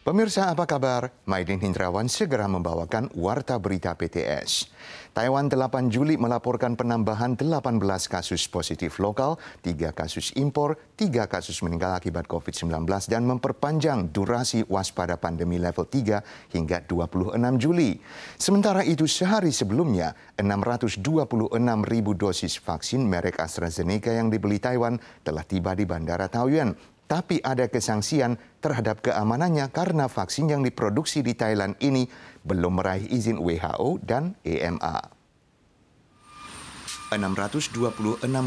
Pemirsa apa kabar? Maidin Hindrawan segera membawakan Warta Berita PTS. Taiwan 8 Juli melaporkan penambahan 18 kasus positif lokal, 3 kasus impor, 3 kasus meninggal akibat COVID-19 dan memperpanjang durasi waspada pandemi level 3 hingga 26 Juli. Sementara itu sehari sebelumnya, 626 ribu dosis vaksin merek AstraZeneca yang dibeli Taiwan telah tiba di Bandara Taoyuan tapi ada kesangsian terhadap keamanannya karena vaksin yang diproduksi di Thailand ini belum meraih izin WHO dan EMA. 626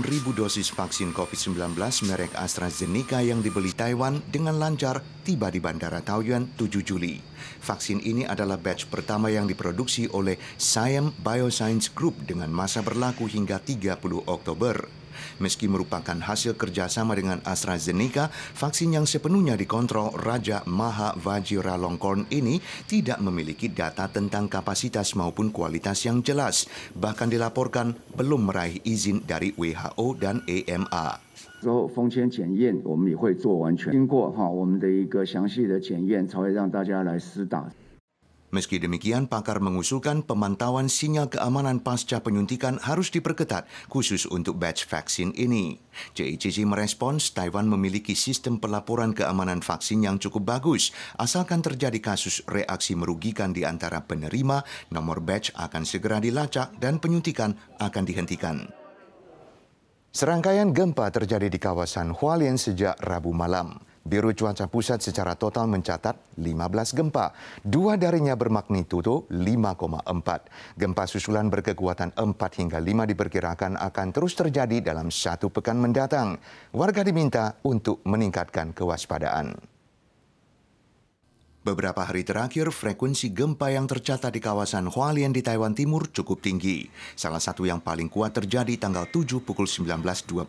ribu dosis vaksin COVID-19 merek AstraZeneca yang dibeli Taiwan dengan lancar tiba di Bandara Taoyuan 7 Juli. Vaksin ini adalah batch pertama yang diproduksi oleh Siam Bioscience Group dengan masa berlaku hingga 30 Oktober. Meski merupakan hasil kerjasama dengan AstraZeneca, vaksin yang sepenuhnya dikontrol Raja Maha Vajiralongkorn ini tidak memiliki data tentang kapasitas maupun kualitas yang jelas. Bahkan dilaporkan belum meraih izin dari WHO dan AMA. E 之后风险检验，我们也会做完全，经过哈我们的一个详细的检验，才会让大家来施打。Meski demikian, pakar mengusulkan pemantauan sinyal keamanan pasca penyuntikan harus diperketat khusus untuk batch vaksin ini. JICC merespons Taiwan memiliki sistem pelaporan keamanan vaksin yang cukup bagus. Asalkan terjadi kasus reaksi merugikan di antara penerima, nomor batch akan segera dilacak dan penyuntikan akan dihentikan. Serangkaian gempa terjadi di kawasan Hualien sejak Rabu malam. Biro Cuaca Pusat secara total mencatat 15 gempa. Dua darinya bermagnitudo 5,4. Gempa susulan berkekuatan 4 hingga 5 diperkirakan akan terus terjadi dalam satu pekan mendatang. Warga diminta untuk meningkatkan kewaspadaan. Beberapa hari terakhir, frekuensi gempa yang tercatat di kawasan Hualien di Taiwan Timur cukup tinggi. Salah satu yang paling kuat terjadi tanggal 7 pukul 19.24.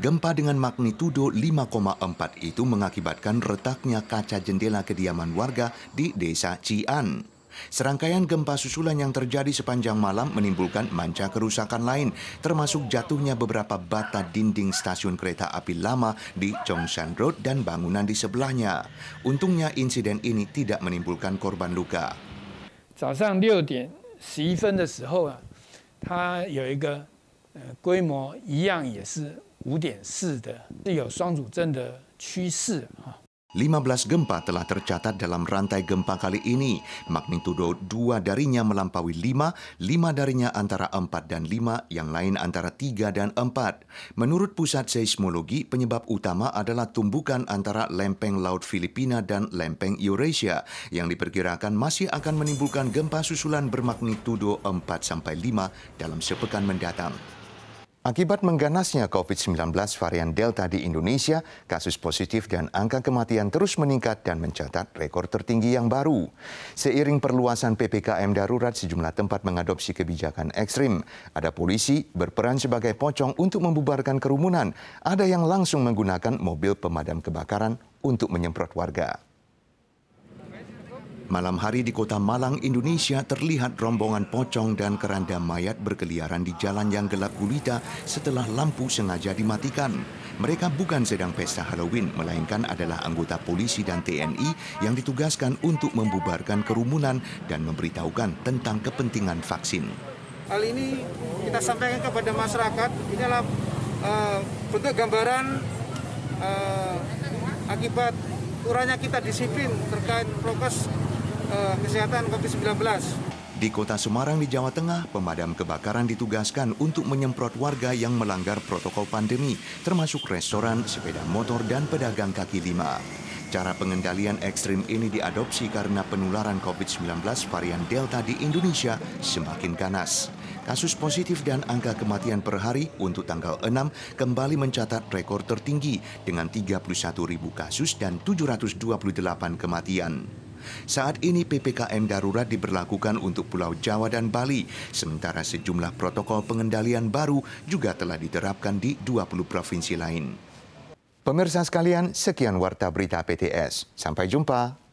Gempa dengan magnitudo 5,4 itu mengakibatkan retaknya kaca jendela kediaman warga di desa Cian. Serangkaian gempa susulan yang terjadi sepanjang malam menimbulkan manca kerusakan lain, termasuk jatuhnya beberapa bata dinding stasiun kereta api lama di Chongshan Road dan bangunan di sebelahnya. Untungnya insiden ini tidak menimbulkan korban luka. 15 gempa telah tercatat dalam rantai gempa kali ini. Magnitudo 2 darinya melampaui 5, 5 darinya antara 4 dan 5, yang lain antara 3 dan 4. Menurut Pusat Seismologi, penyebab utama adalah tumbukan antara lempeng Laut Filipina dan lempeng Eurasia, yang diperkirakan masih akan menimbulkan gempa susulan bermagnitudo 4 sampai 5 dalam sepekan mendatang. Akibat mengganasnya COVID-19 varian Delta di Indonesia, kasus positif dan angka kematian terus meningkat dan mencatat rekor tertinggi yang baru. Seiring perluasan PPKM darurat, sejumlah tempat mengadopsi kebijakan ekstrim. Ada polisi berperan sebagai pocong untuk membubarkan kerumunan. Ada yang langsung menggunakan mobil pemadam kebakaran untuk menyemprot warga. Malam hari di kota Malang, Indonesia terlihat rombongan pocong dan keranda mayat berkeliaran di jalan yang gelap gulita setelah lampu sengaja dimatikan. Mereka bukan sedang pesta Halloween, melainkan adalah anggota polisi dan TNI yang ditugaskan untuk membubarkan kerumunan dan memberitahukan tentang kepentingan vaksin. Hal ini kita sampaikan kepada masyarakat, ini adalah uh, eh, bentuk gambaran uh, akibat kurangnya kita disiplin terkait prokes Eh, kesehatan COVID-19. Di kota Semarang di Jawa Tengah, pemadam kebakaran ditugaskan untuk menyemprot warga yang melanggar protokol pandemi, termasuk restoran, sepeda motor, dan pedagang kaki lima. Cara pengendalian ekstrim ini diadopsi karena penularan COVID-19 varian Delta di Indonesia semakin ganas. Kasus positif dan angka kematian per hari untuk tanggal 6 kembali mencatat rekor tertinggi dengan 31.000 kasus dan 728 kematian. Saat ini PPKM darurat diberlakukan untuk Pulau Jawa dan Bali, sementara sejumlah protokol pengendalian baru juga telah diterapkan di 20 provinsi lain. Pemirsa sekalian, sekian warta berita PTS. Sampai jumpa.